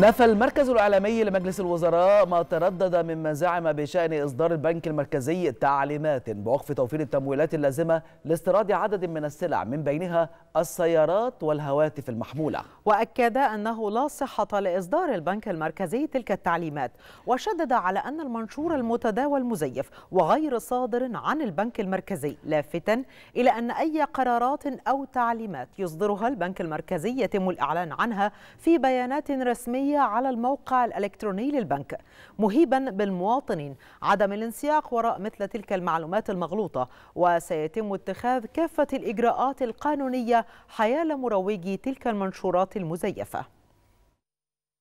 نفى المركز الإعلامي لمجلس الوزراء ما تردد مما زعم بشأن إصدار البنك المركزي تعليمات بوقف توفير التمويلات اللازمة لاستيراد عدد من السلع من بينها السيارات والهواتف المحمولة وأكد أنه لا صحة لإصدار البنك المركزي تلك التعليمات وشدد على أن المنشور المتداول مزيف وغير صادر عن البنك المركزي لافتا إلى أن أي قرارات أو تعليمات يصدرها البنك المركزي يتم الإعلان عنها في بيانات رسمية الرسمية على الموقع الإلكتروني للبنك مهيبا بالمواطنين عدم الانسياق وراء مثل تلك المعلومات المغلوطة وسيتم اتخاذ كافة الإجراءات القانونية حيال مروجي تلك المنشورات المزيفة